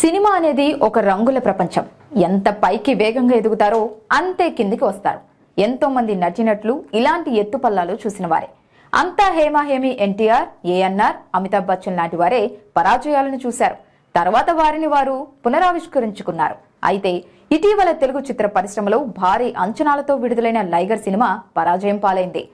cinema అనేది ఒక రంగుల ప్రపంచం ఎంత పైకి వేగంగా ఎదుగుతారో అంతే కిందికి వస్తారు ఎంతో మంది నటినట్లు ఇలాంటి ఎత్తుపల్లాలు చూసిన వారే అంతా హేమాహేమి ఎన్టీఆర్ ఏఎన్ఆర్ అమితాబ్ బచ్చన్ లాంటి వారే పరాజయాలను చూశారు తర్వాత వారిని వారు పునరావిష్కరించుకున్నారు అయితే ఇటీవల తెలుగు చిత్ర పరిశ్రమలో భారీ అంచనాలతో విడుదలైన లైగర్ సినిమా పరాజయం పాలైంది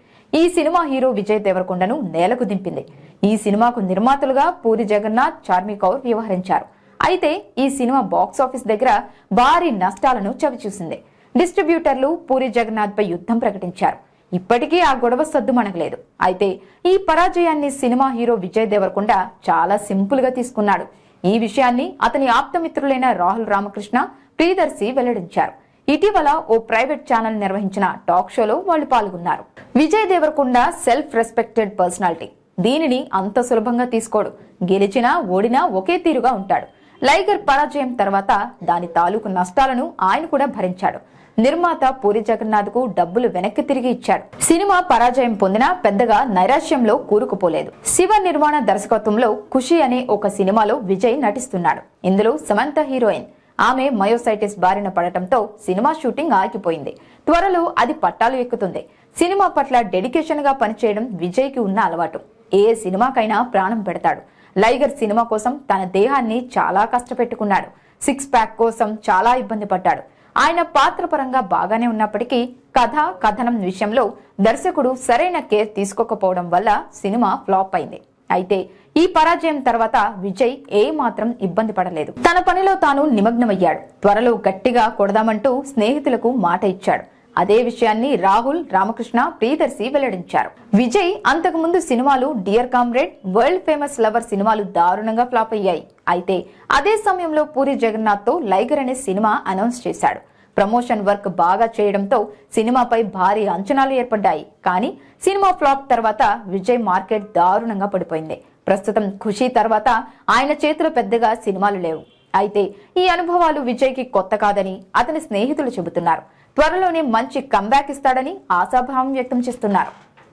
ఈ సినిమా హీరో విజయ్ దేవరకొండను నేలకు దింపింది ఈ సినిమాకు నిర్మాతలుగా పూరి జగన్నాథ్ చార్మి కౌర్ వ్యవహరించారు అయితే ఈ సినిమా బాక్స్ ఆఫీస్ దగ్గర భారీ నష్టాలను చవిచూసింది డిస్ట్రిబ్యూటర్లు పూరి జగన్నాథ్పై యుద్ధం ప్రకటించారు ఇప్పటికీ ఆ గొడవ సద్దుమణగలేదు అయితే ఈ పరాజయాన్ని సినిమా హీరో విజయ్ దేవరకొండ చాలా సింపుల్ గా తీసుకున్నాడు ఈ విషయాన్ని అతని ఆప్తమిత్రులైన రాహుల్ రామకృష్ణ ప్రియదర్శి వెల్లడించారు ఇటీవల ఓ ప్రైవేట్ ఛానల్ నిర్వహించిన టాక్ షోలో వాళ్ళు పాల్గొన్నారు Vijay Devarakonda self respected personality దీనిని అంత సులభంగా తీసుకోడు గెలిచినా ఓడినా ఒకే తీరుగా ఉంటాడు లైగర్ పరాజయం తర్వాత దాని తాలూకు నష్టాలను ఆయన కూడా భరించాడు నిర్మాత పూరి జగన్నాథ్ కు డబ్బులు వెనక్కి తిరిగి ఇచ్చాడు సినిమా పరాజయం పొందినా పెద్దగా నైరాశ్యంలో కూరుకుపోలేదు శివ నిర్మాణ దర్శకత్వంలో ఖుషి అనే ఒక సినిమాలో విజయ్ నటిస్తున్నాడు ఇందులో సమంత హీరోయిన్ ఆమె మయోసైటిస్ బారిన పడటంతో సినిమా షూటింగ్ ఆగిపోయింది త్వరలో అది పట్టాలు ఎక్కుతుంది సినిమా పట్ల డెడికేషన్ గా పనిచేయడం విజయ్ కి ఉన్న అలవాటు ఏ సినిమాకైనా ప్రాణం పెడతాడు లైగర్ సినిమా కోసం తన దేహాన్ని చాలా కష్టపెట్టుకున్నాడు సిక్స్ ప్యాక్ కోసం చాలా ఇబ్బంది పడ్డాడు ఆయన పాత్ర పరంగా బాగానే ఉన్నప్పటికీ కథ కథనం విషయంలో దర్శకుడు సరైన కేర్ తీసుకోకపోవడం వల్ల సినిమా ఫ్లాప్ అయింది అయితే ఈ పరాజయం తర్వాత విజయ్ ఏ మాత్రం ఇబ్బంది పడలేదు తన పనిలో తాను నిమగ్నమయ్యాడు త్వరలో గట్టిగా కొడదామంటూ స్నేహితులకు మాట ఇచ్చాడు అదే విషయాన్ని రాహుల్ రామకృష్ణ ప్రియదర్శి వెల్లడించారు విజయ్ అంతకుముందు సినిమాలు Dear Comrade World Famous Lover సినిమాలు దారుణంగా ఫ్లాప్ అయ్యాయి అయితే అదే సమయంలో పూరి జగన్నాథ్ తో లైగర్ అనే సినిమా అనౌన్స్ చేశాడు ప్రమోషన్ వర్క్ బాగా చేయడంతో సినిమాపై భారీ అంచనాలు ఏర్పడ్డాయి కానీ సినిమా ఫ్లాప్ తర్వాత విజయ్ మార్కెట్ దారుణంగా పడిపోయింది ప్రస్తుతం ఖుషీ తర్వాత ఆయన చేతిలో పెద్దగా సినిమాలు లేవు అయితే ఈ అనుభవాలు విజయ్కి కొత్త కాదని అతని స్నేహితులు చెబుతున్నారు త్వరలోనే మంచి కంబ్యాక్ ఇస్తాడని ఆశాభావం వ్యక్తం చేస్తున్నారు